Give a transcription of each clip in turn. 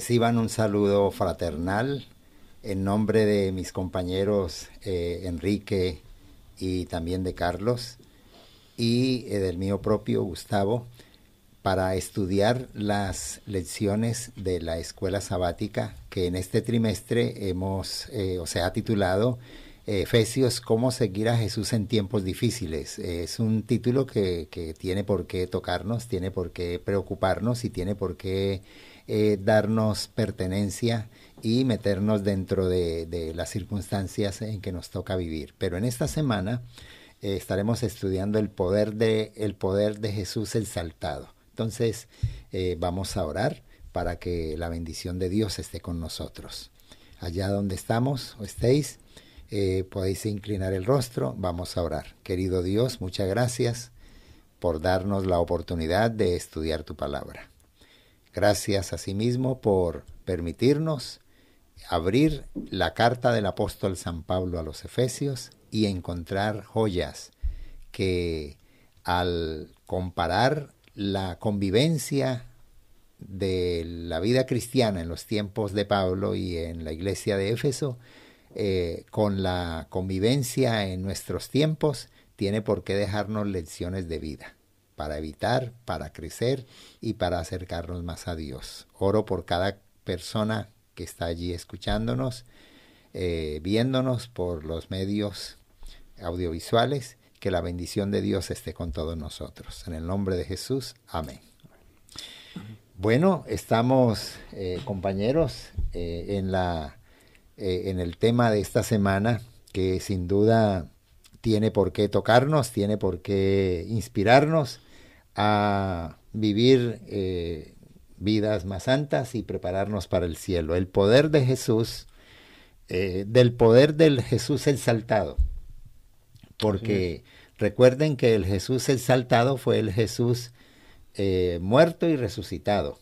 reciban un saludo fraternal en nombre de mis compañeros eh, Enrique y también de Carlos y eh, del mío propio Gustavo para estudiar las lecciones de la escuela sabática que en este trimestre hemos, eh, o ha titulado Efesios, cómo seguir a Jesús en tiempos difíciles. Es un título que, que tiene por qué tocarnos, tiene por qué preocuparnos y tiene por qué eh, darnos pertenencia y meternos dentro de, las circunstancias en que nos toca vivir. Pero en esta semana eh, estaremos estudiando el poder, de, el poder de Jesús el Saltado. Entonces eh, vamos a orar para que la bendición de Dios esté con nosotros. Allá donde estamos o estéis, podéis inclinar el rostro, vamos a orar. Querido Dios, muchas gracias por darnos la oportunidad de estudiar tu palabra. Gracias a sí mismo por permitirnos abrir la carta del apóstol San Pablo a los Efesios y encontrar joyas que al comparar la convivencia de la vida cristiana en los tiempos de Pablo y en la iglesia de Éfeso eh, con la convivencia en nuestros tiempos tiene por qué dejarnos lecciones de vida para evitar, para crecer y para acercarnos más a Dios. Oro por cada persona que está allí escuchándonos, eh, viéndonos por los medios audiovisuales, que la bendición de Dios esté con todos nosotros. En el nombre de Jesús, amén. Bueno, estamos, eh, compañeros, eh, en, la, en el tema de esta semana, que sin duda tiene por qué tocarnos, tiene por qué inspirarnos a vivir eh, vidas más santas y prepararnos para el cielo. El poder de Jesús, eh, del poder del Jesús exaltado. Porque recuerden que el Jesús exaltado fue el Jesús eh, muerto y resucitado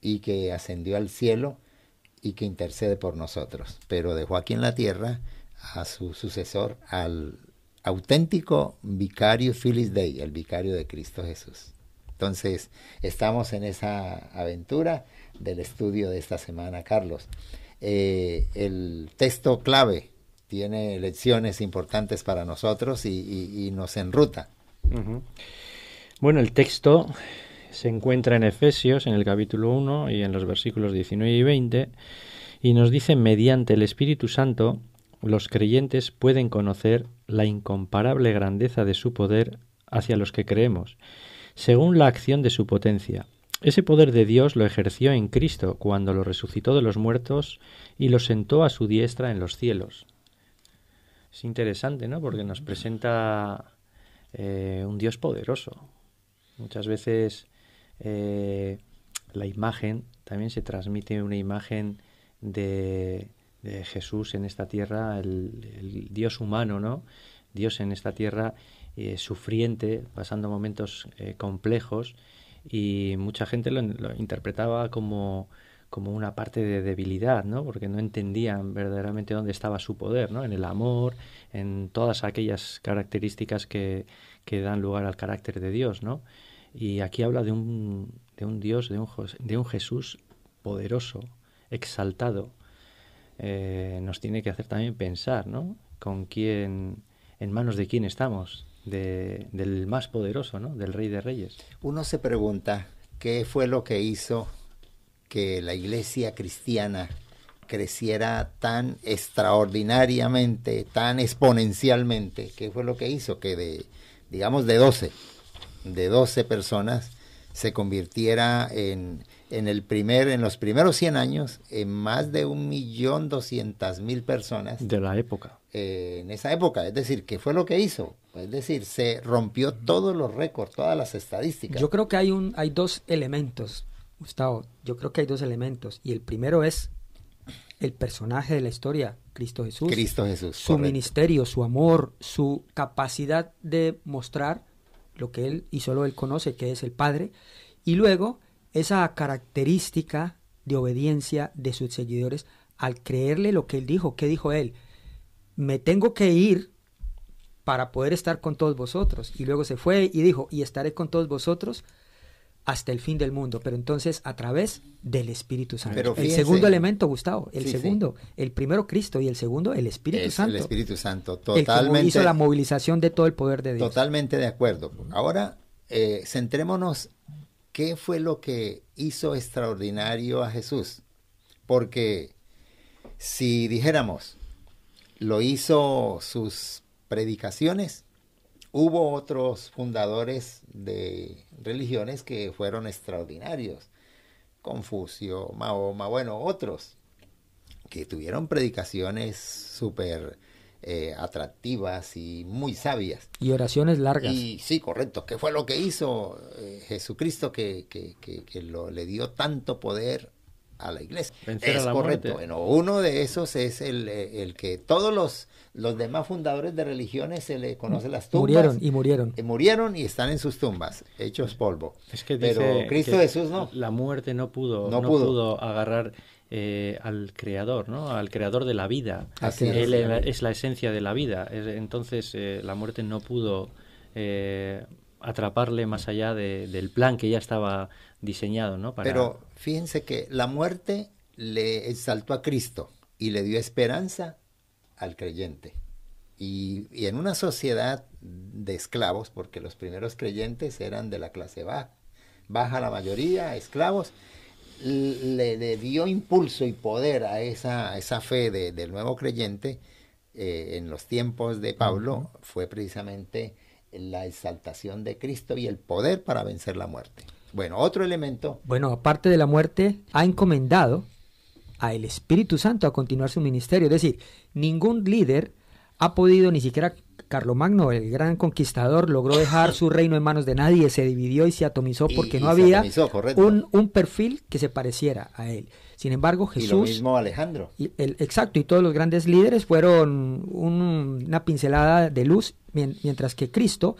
y que ascendió al cielo y que intercede por nosotros. Pero dejó aquí en la tierra a su sucesor, al auténtico vicario Filis Dei, el vicario de Cristo Jesús. Entonces, estamos en esa aventura del estudio de esta semana, Carlos. Eh, el texto clave tiene lecciones importantes para nosotros y, nos enruta. Bueno, el texto se encuentra en Efesios, en el capítulo 1 y en los versículos 19 y 20, y nos dice, mediante el Espíritu Santo, los creyentes pueden conocer la incomparable grandeza de su poder hacia los que creemos, según la acción de su potencia. Ese poder de Dios lo ejerció en Cristo cuando lo resucitó de los muertos y lo sentó a su diestra en los cielos. Es interesante, ¿no? Porque nos presenta eh, un Dios poderoso. Muchas veces eh, la imagen también se transmite una imagen de, de Jesús en esta tierra, el, Dios humano, ¿no? Dios en esta tierra eh, sufriente, pasando momentos eh, complejos y mucha gente lo, interpretaba como, como una parte de debilidad, ¿no? Porque no entendían verdaderamente dónde estaba su poder, ¿no? En el amor, en todas aquellas características que, dan lugar al carácter de Dios, ¿no? Y aquí habla de un, Dios, de un, de un Jesús poderoso, exaltado, eh, nos tiene que hacer también pensar, ¿no? Con quién, en manos de quién estamos, del más poderoso, ¿no? Del Rey de Reyes. Uno se pregunta qué fue lo que hizo que la iglesia cristiana creciera tan extraordinariamente, tan exponencialmente, qué fue lo que hizo que de, digamos, de 12, de 12 personas se convirtiera en en, el primer, en los primeros 100 años, en más de 1.200.000 personas. De la época. Eh, en esa época, es decir, ¿qué fue lo que hizo? es decir, se rompió todos los récords, todas las estadísticas. Yo creo que hay, un, hay dos elementos, Gustavo, yo creo que hay dos elementos. Y el primero es el personaje de la historia, Cristo Jesús. Cristo Jesús. Su ministerio, su amor, su capacidad de mostrar lo que él y solo él conoce, que es el Padre. Y luego esa característica de obediencia de sus seguidores al creerle lo que él dijo. ¿Qué dijo él? Me tengo que ir para poder estar con todos vosotros. Y luego se fue y dijo, y estaré con todos vosotros hasta el fin del mundo, pero entonces a través del Espíritu Santo. el segundo elemento, Gustavo, el segundo, el primero Cristo y el segundo el Espíritu Santo. El Espíritu Santo, totalmente. hizo la movilización de todo el poder de Dios. Totalmente de acuerdo. Ahora, eh, centrémonos ¿Qué fue lo que hizo extraordinario a Jesús? Porque si dijéramos, lo hizo sus predicaciones, hubo otros fundadores de religiones que fueron extraordinarios. Confucio, Mahoma, bueno, otros que tuvieron predicaciones súper eh, atractivas y muy sabias. Y oraciones largas. Y sí, correcto. ¿Qué fue lo que hizo eh, Jesucristo que, le dio tanto poder a la iglesia? Vencer es correcto. Bueno, uno de esos es eh, el, que todos los, los, demás fundadores de religiones se le conocen las tumbas. Murieron y murieron. Y murieron y están en sus tumbas, hechos polvo. Es que Pero Cristo Jesús no. La muerte no pudo, no, pudo agarrar eh, al creador, ¿no? Al creador de la vida. Él es. La, esencia de la vida. Entonces eh, la muerte no pudo eh, atraparle más allá del plan que ya estaba diseñado, ¿no? Pero fíjense que la muerte le exaltó a Cristo y le dio esperanza al creyente. Y, y en una sociedad de esclavos, porque los primeros creyentes eran de la clase baja, baja la mayoría, esclavos, le, dio impulso y poder a esa, esa fe del nuevo creyente eh, en los tiempos de Pablo fue precisamente la exaltación de Cristo y el poder para vencer la muerte. Bueno, otro elemento. Bueno, aparte de la muerte, ha encomendado a el Espíritu Santo a continuar su ministerio. Es decir, ningún líder ha podido ni siquiera Carlomagno, el gran conquistador, logró dejar su reino en manos de nadie, se dividió y se atomizó porque no había un, perfil que se pareciera a él. Sin embargo, Jesús... Y lo mismo Alejandro. el, exacto, y todos los grandes líderes fueron una pincelada de luz, mientras que Cristo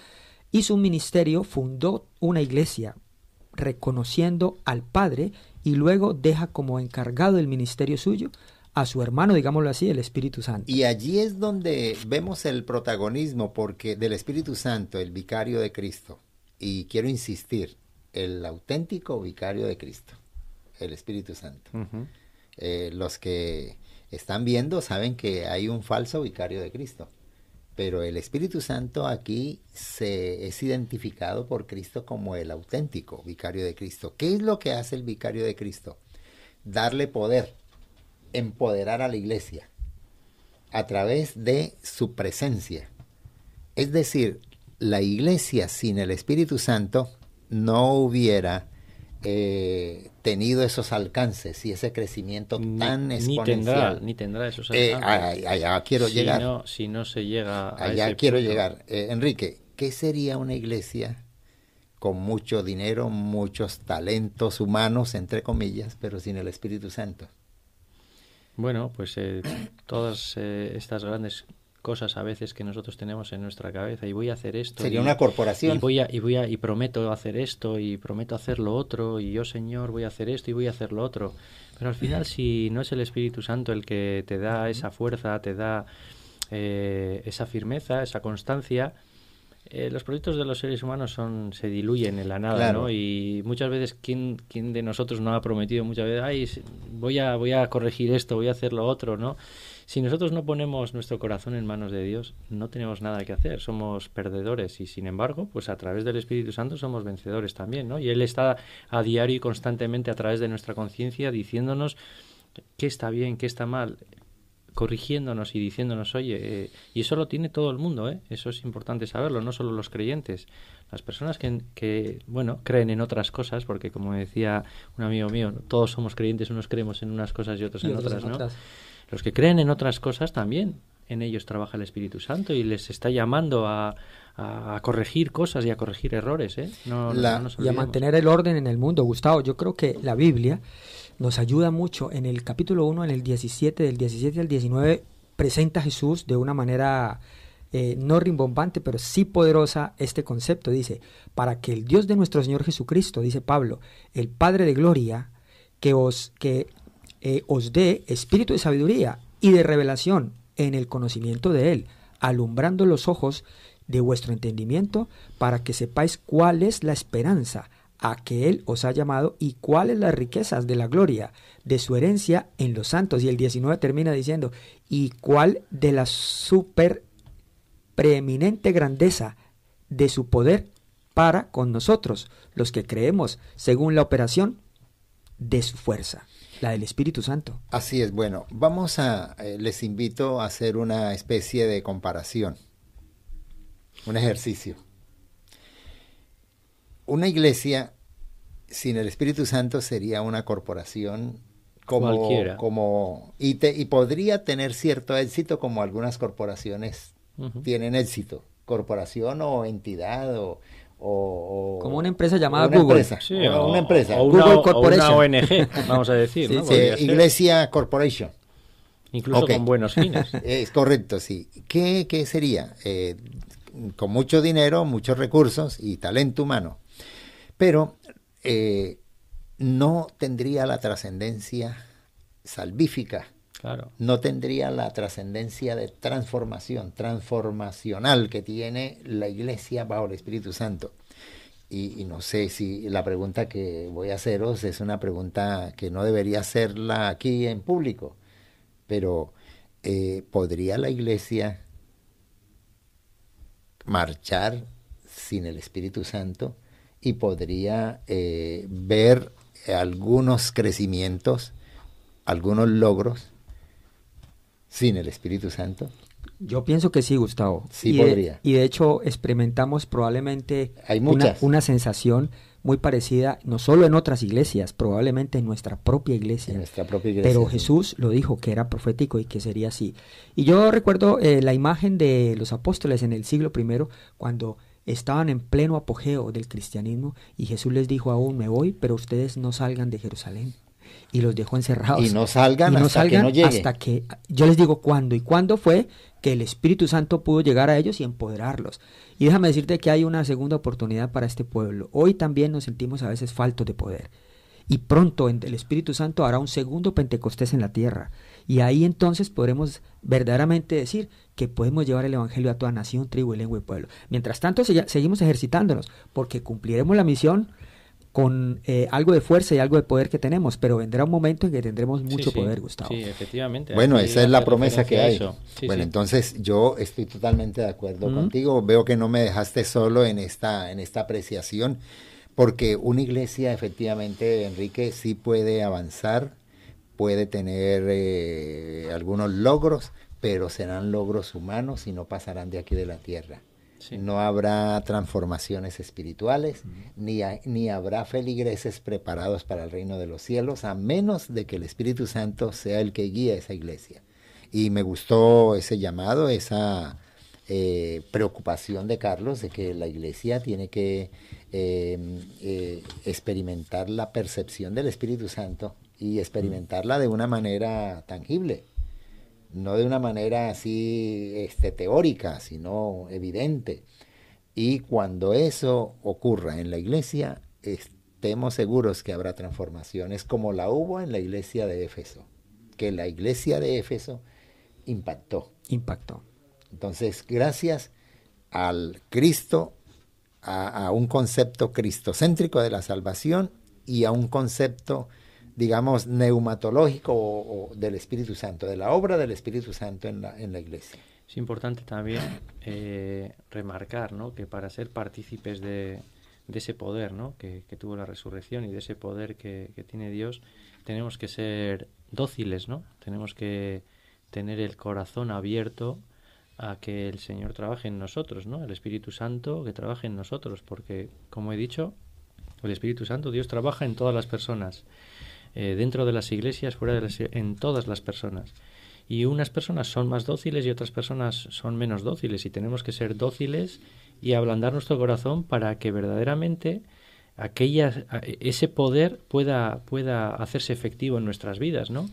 hizo un ministerio fundó una iglesia reconociendo al Padre y luego deja como encargado el ministerio suyo a su hermano, digámoslo así, el Espíritu Santo. Y allí es donde vemos el protagonismo porque del Espíritu Santo, el vicario de Cristo. Y quiero insistir, el auténtico vicario de Cristo, el Espíritu Santo. Eh, los que están viendo saben que hay un falso vicario de Cristo, pero el Espíritu Santo aquí se es identificado por Cristo como el auténtico vicario de Cristo. ¿Qué es lo que hace el vicario de Cristo? Darle poder empoderar a la iglesia a través de su presencia. Es decir, la iglesia sin el Espíritu Santo no hubiera eh, tenido esos alcances y ese crecimiento tan exponencial. Ni tendrá, ni tendrá esos eh, alcances. allá, quiero llegar. si no se llega Allá quiero llegar. Eh, Enrique, ¿qué sería una iglesia con mucho dinero, muchos talentos humanos, entre comillas, pero sin el Espíritu Santo? Bueno, pues eh, todas eh, estas grandes cosas a veces que nosotros tenemos en nuestra cabeza y voy a hacer esto sería una corporación y voy y voy y prometo hacer esto y prometo hacer lo otro y yo señor voy a hacer esto y voy a hacer lo otro pero al final si no es el Espíritu Santo el que te da esa fuerza te da eh, esa firmeza esa constancia eh, los proyectos de los seres humanos son se diluyen en la nada, ¿no? Y muchas veces quién de nosotros no ha prometido muchas veces, ay, voy a voy a corregir esto, voy a hacer lo otro, ¿no? Si nosotros no ponemos nuestro corazón en manos de Dios, no tenemos nada que hacer, somos perdedores y sin embargo, pues a través del Espíritu Santo somos vencedores también, ¿no? Y él está a diario y constantemente a través de nuestra conciencia diciéndonos qué está bien, qué está mal, corrigiéndonos y diciéndonos, oye, eh, y eso lo tiene todo el mundo, ¿eh? eso es importante saberlo, no solo los creyentes, las personas que, bueno, creen en otras cosas, porque como decía un amigo mío, todos somos creyentes, unos creemos en unas cosas y otros, en, otras, ¿no? Los que creen en otras cosas también, en ellos trabaja el Espíritu Santo y les está llamando a, corregir cosas y a corregir errores, ¿eh? No, y a mantener el orden en el mundo, Gustavo. Yo creo que la Biblia nos ayuda mucho. En el capítulo 1, en el 17, del 17 al 19, presenta Jesús de una manera eh, no rimbombante, pero sí poderosa este concepto. Dice, para que el Dios de nuestro Señor Jesucristo, dice Pablo, el Padre de Gloria, que os, que, eh, os dé espíritu de sabiduría y de revelación en el conocimiento de Él, alumbrando los ojos de vuestro entendimiento, para que sepáis cuál es la esperanza a que Él os ha llamado y cuáles las riquezas de la gloria de su herencia en los santos. Y el 19 termina diciendo, y cuál de la super preeminente grandeza de su poder para con nosotros, los que creemos, según la operación de su fuerza, la del Espíritu Santo. Así es, bueno, vamos a, eh, les invito a hacer una especie de comparación, un ejercicio una iglesia sin el Espíritu Santo sería una corporación como, Cualquiera. como y, y podría tener cierto éxito como algunas corporaciones tienen éxito, corporación o entidad o, como una empresa llamada Google. Empresa, una empresa. una, ONG, vamos a decir. Iglesia Corporation. Incluso con buenos fines. Es correcto, sí. ¿Qué, sería? Eh, con mucho dinero, muchos recursos y talento humano pero eh, no tendría la trascendencia salvífica. Claro. No tendría la trascendencia de transformación, transformacional que tiene la iglesia bajo el Espíritu Santo. Y, no sé si la pregunta que voy a haceros es una pregunta que no debería hacerla aquí en público, pero eh, ¿podría la iglesia marchar sin el Espíritu Santo? y podría eh, ver algunos crecimientos, algunos logros sin el Espíritu Santo? Yo pienso que sí, Gustavo. Sí podría. y de hecho experimentamos probablemente una, una, sensación muy parecida, no solo en otras iglesias, probablemente en nuestra propia iglesia. En nuestra propia iglesia. Pero Jesús lo dijo que era profético y que sería así. Y yo recuerdo eh, la imagen de los apóstoles en el siglo I, cuando estaban en pleno apogeo del cristianismo y Jesús les dijo aún me voy, pero ustedes no salgan de Jerusalén. Y los dejó encerrados. Y no salgan, hasta, que no hasta que yo les digo cuándo y cuándo fue que el Espíritu Santo pudo llegar a ellos y empoderarlos. Y déjame decirte que hay una segunda oportunidad para este pueblo. Hoy también nos sentimos a veces faltos de poder. Y pronto el Espíritu Santo hará un segundo Pentecostés en la tierra. Y ahí entonces podremos verdaderamente decir que podemos llevar el Evangelio a toda nación, tribu, lengua y pueblo. Mientras tanto, seguimos ejercitándonos, porque cumpliremos la misión con eh, algo de fuerza y algo de poder que tenemos, pero vendrá un momento en que tendremos mucho poder, Gustavo. Sí, efectivamente. Bueno, esa es la promesa que hay. bueno, entonces yo estoy totalmente de acuerdo contigo. Veo que no me dejaste solo en esta, en esta apreciación, porque una iglesia efectivamente, Enrique, sí puede avanzar puede tener eh, algunos logros, pero serán logros humanos y no pasarán de aquí de la tierra. No habrá transformaciones espirituales, ni, ni habrá feligreses preparados para el reino de los cielos, a menos de que el Espíritu Santo sea el que guíe a esa iglesia. Y me gustó ese llamado, esa eh, preocupación de Carlos de que la iglesia tiene que em, eh, experimentar la percepción del Espíritu Santo y experimentarla de una manera tangible, no de una manera así este, teórica, sino evidente. Y cuando eso ocurra en la iglesia, estemos seguros que habrá transformaciones como la hubo en la iglesia de Éfeso, que la iglesia de Éfeso impactó. Impactó. Entonces, gracias al Cristo, a, a un concepto cristocéntrico de la salvación y a un concepto digamos, neumatológico o, del Espíritu Santo, de la obra del Espíritu Santo en la, en la iglesia. Es importante también eh, remarcar que para ser partícipes de, ese poder ¿no? que, tuvo la resurrección y de ese poder que, que, tiene Dios, tenemos que ser dóciles, ¿no? tenemos que tener el corazón abierto a que el Señor trabaje en nosotros, ¿no? el Espíritu Santo que trabaje en nosotros, porque como he dicho, el Espíritu Santo, Dios trabaja en todas las personas. Eh, dentro de las iglesias, fuera de las, en todas las personas. Y unas personas son más dóciles y otras personas son menos dóciles y tenemos que ser dóciles y ablandar nuestro corazón para que verdaderamente aquella, e, ese poder pueda, pueda hacerse efectivo en nuestras vidas, ¿no?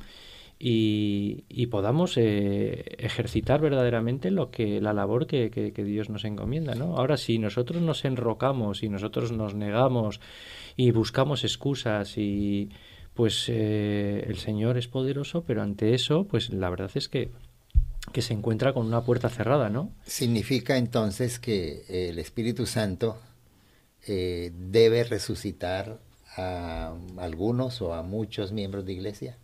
Y, podamos eh, ejercitar verdaderamente lo que la labor que, que, Dios nos encomienda, ¿no? Ahora, si nosotros nos enrocamos y nosotros nos negamos y buscamos excusas y pues eh, el Señor es poderoso, pero ante eso, pues la verdad es que, se encuentra con una puerta cerrada, ¿no? Significa entonces que eh, el Espíritu Santo eh, debe resucitar a algunos o a muchos miembros de iglesia.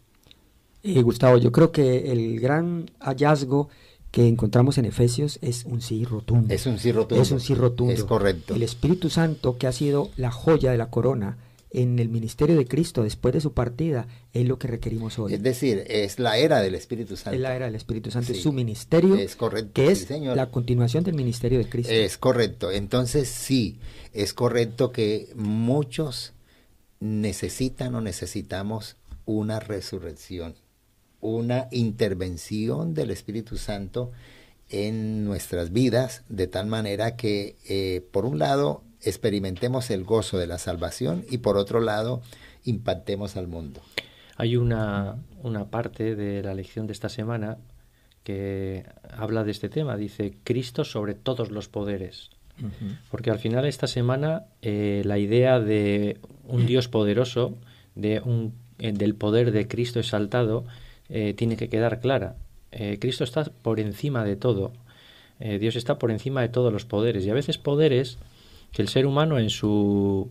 Y Gustavo, yo creo que el gran hallazgo que encontramos en Efesios es un sí rotundo. Es un sí rotundo. Es un sí rotundo. Es correcto. El Espíritu Santo, que ha sido la joya de la corona, en el ministerio de Cristo después de su partida es lo que requerimos hoy. Es decir, es la era del Espíritu Santo. Es la era del Espíritu Santo, su ministerio, es correcto, que es la continuación del ministerio de Cristo. Es correcto, entonces sí, es correcto que muchos necesitan o necesitamos una resurrección, una intervención del Espíritu Santo en nuestras vidas, de tal manera que, eh, por un lado, experimentemos el gozo de la salvación y por otro lado impactemos al mundo. Hay una, una parte de la lección de esta semana que habla de este tema, dice Cristo sobre todos los poderes. Porque al final esta semana eh, la idea de un Dios poderoso, de un, eh, del poder de Cristo exaltado, eh, tiene que quedar clara. Cristo está por encima de todo. Dios está por encima de todos los poderes. Y a veces poderes que el ser humano en su,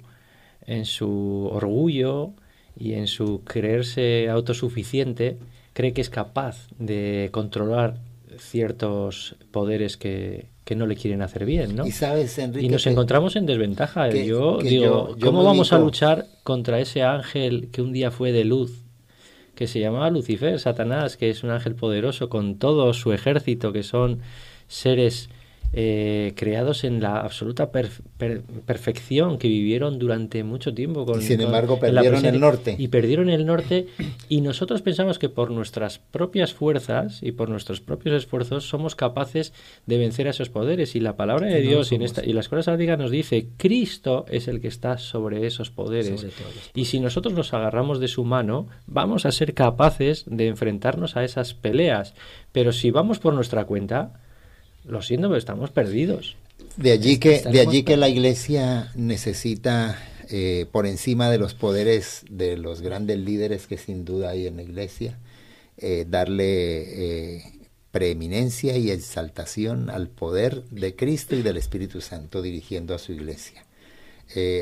en su orgullo y en su creerse autosuficiente cree que es capaz de controlar ciertos poderes que, no le quieren hacer bien, ¿no? Y nos encontramos en desventaja. yo digo, ¿cómo vamos a luchar contra ese ángel que un día fue de luz, que se llamaba Lucifer, Satanás, que es un ángel poderoso con todo su ejército, que son seres eh, creados en la absoluta perfección que vivieron durante mucho tiempo. Con, sin embargo, perdieron el norte. Y perdieron el norte y nosotros pensamos que por nuestras propias fuerzas y por nuestros propios esfuerzos somos capaces de vencer a esos poderes. Y la palabra de Dios y, las cosas sáticas nos dice, Cristo es el que está sobre esos poderes. Y si nosotros nos agarramos de su mano, vamos a ser capaces de enfrentarnos a esas peleas. Pero si vamos por nuestra cuenta, lo siento, pero estamos perdidos. De allí que, de allí que la iglesia necesita, eh, por encima de los poderes de los grandes líderes que sin duda hay en la iglesia, eh, darle eh, preeminencia y exaltación al poder de Cristo y del Espíritu Santo dirigiendo a su iglesia.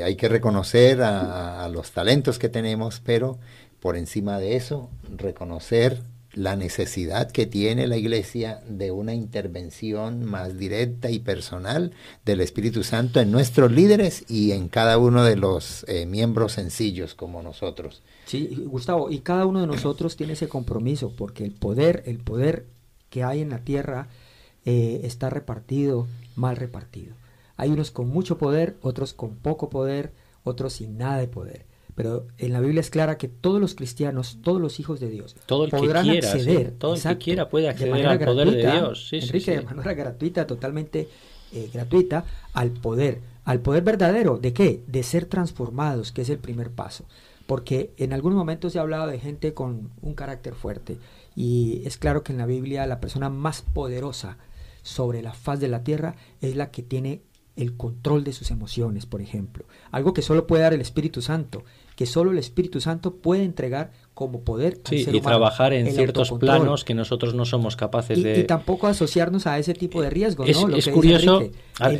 hay que reconocer a los talentos que tenemos, pero por encima de eso, reconocer la necesidad que tiene la Iglesia de una intervención más directa y personal del Espíritu Santo en nuestros líderes y en cada uno de los eh, miembros sencillos como nosotros. Sí, Gustavo, y cada uno de nosotros tiene ese compromiso, porque el poder, el poder que hay en la tierra eh, está repartido, mal repartido. Hay unos con mucho poder, otros con poco poder, otros sin nada de poder pero en la Biblia es clara que todos los cristianos, todos los hijos de Dios, todo podrán que quiera, acceder, todo quiera puede acceder al poder de Dios, sí, de manera gratuita, totalmente eh, gratuita, al poder, al poder verdadero, ¿de qué? De ser transformados, que es el primer paso, porque en algún momento se ha hablado de gente con un carácter fuerte y es claro que en la Biblia la persona más poderosa sobre la faz de la tierra es la que tiene el control de sus emociones, por ejemplo. Algo que solo puede dar el Espíritu Santo, que solo el Espíritu Santo puede entregar como poder. y trabajar en ciertos planos que nosotros no somos capaces de... Y tampoco asociarnos a ese tipo de eh, riesgo, ¿no? Lo es curioso...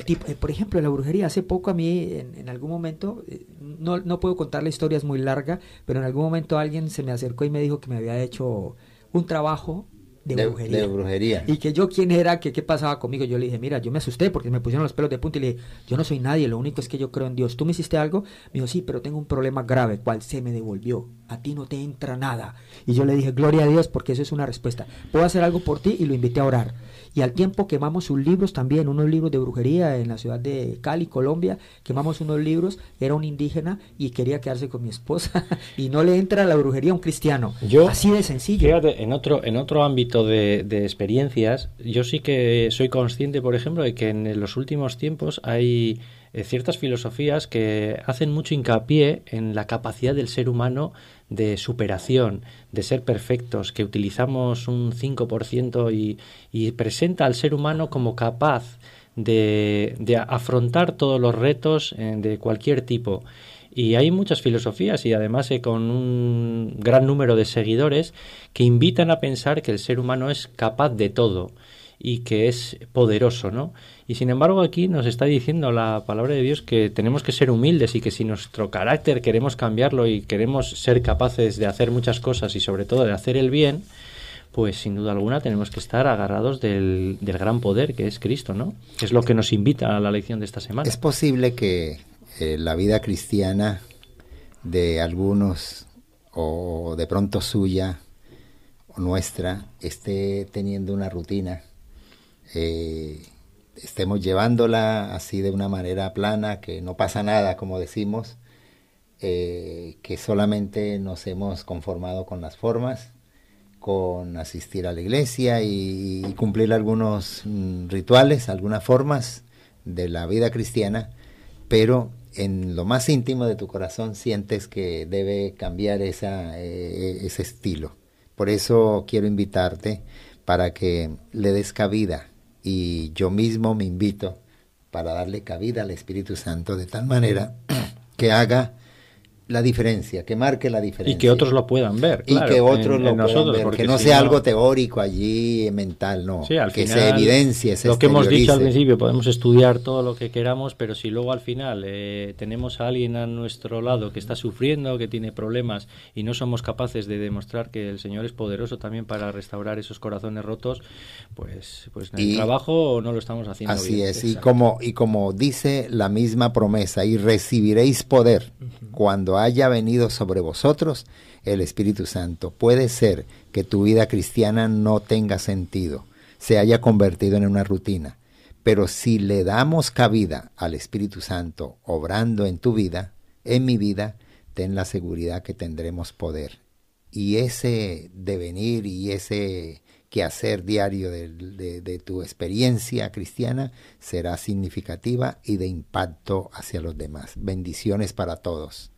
tipo, eh, por ejemplo, la brujería. Hace poco a mí, en, en algún momento, eh, no, no puedo contar la historia, es muy larga, pero en algún momento alguien se me acercó y me dijo que me había hecho un trabajo de, brujería. Y que yo, ¿quién era? Que, ¿Qué pasaba conmigo? Yo le dije, mira, yo me asusté porque me pusieron los pelos de punta y le dije, yo no soy nadie, lo único es que yo creo en Dios. ¿Tú me hiciste algo? Me dijo, sí, pero tengo un problema grave, cual se me devolvió. A ti no te entra nada. Y yo le dije, gloria a Dios, porque eso es una respuesta. Puedo hacer algo por ti y lo invité a orar y al tiempo quemamos sus libros también, unos libros de brujería en la ciudad de Cali, Colombia, quemamos unos libros, era un indígena y quería quedarse con mi esposa y no le entra la brujería a un cristiano. Yo, Así de sencillo. Fíjate, en otro, en otro ámbito de, de experiencias, yo sí que soy consciente, por ejemplo, de que en los últimos tiempos hay eh, ciertas filosofías que hacen mucho hincapié en la capacidad del ser humano de superación, de ser perfectos, que utilizamos un 5% y, y presenta al ser humano como capaz de, afrontar todos los retos eh, de cualquier tipo. Y hay muchas filosofías y además eh, con un gran número de seguidores que invitan a pensar que el ser humano es capaz de todo y que es poderoso, ¿no? Y sin embargo aquí nos está diciendo la palabra de Dios que tenemos que ser humildes y que si nuestro carácter queremos cambiarlo y queremos ser capaces de hacer muchas cosas y sobre todo de hacer el bien, pues sin duda alguna tenemos que estar agarrados del, del gran poder que es Cristo, ¿no? es lo que nos invita a la lección de esta semana. Es posible que eh, la vida cristiana de algunos o de pronto suya o nuestra esté teniendo una rutina. Eh, estemos llevándola así de una manera plana, que no pasa nada, como decimos, eh, que solamente nos hemos conformado con las formas, con asistir a la iglesia y, cumplir algunos mm, rituales, algunas formas de la vida cristiana, pero en lo más íntimo de tu corazón sientes que debe cambiar eh, ese estilo. Por eso quiero invitarte para que le des cabida y yo mismo me invito para darle cabida al Espíritu Santo de tal manera que haga la diferencia, que marque la diferencia. Y que otros lo puedan ver. y que otros lo puedan ver, que no sea algo teórico allí, eh, mental, no. que se evidencie, Lo que hemos dicho al principio, podemos estudiar todo lo que queramos, pero si luego al final eh, tenemos a alguien a nuestro lado que está sufriendo, que tiene problemas y no somos capaces de demostrar que el Señor es poderoso también para restaurar esos corazones rotos, pues, pues el trabajo no lo estamos haciendo. Así es, y como, y como dice la misma promesa, y recibiréis poder ...cuando haya venido sobre vosotros el Espíritu Santo. Puede ser que tu vida cristiana no tenga sentido, se haya convertido en una rutina, pero si le damos cabida al Espíritu Santo obrando en tu vida, en mi vida, ten la seguridad que tendremos poder. Y ese devenir y ese quehacer diario de, de, tu experiencia cristiana será significativa y de impacto hacia los demás. Bendiciones para todos.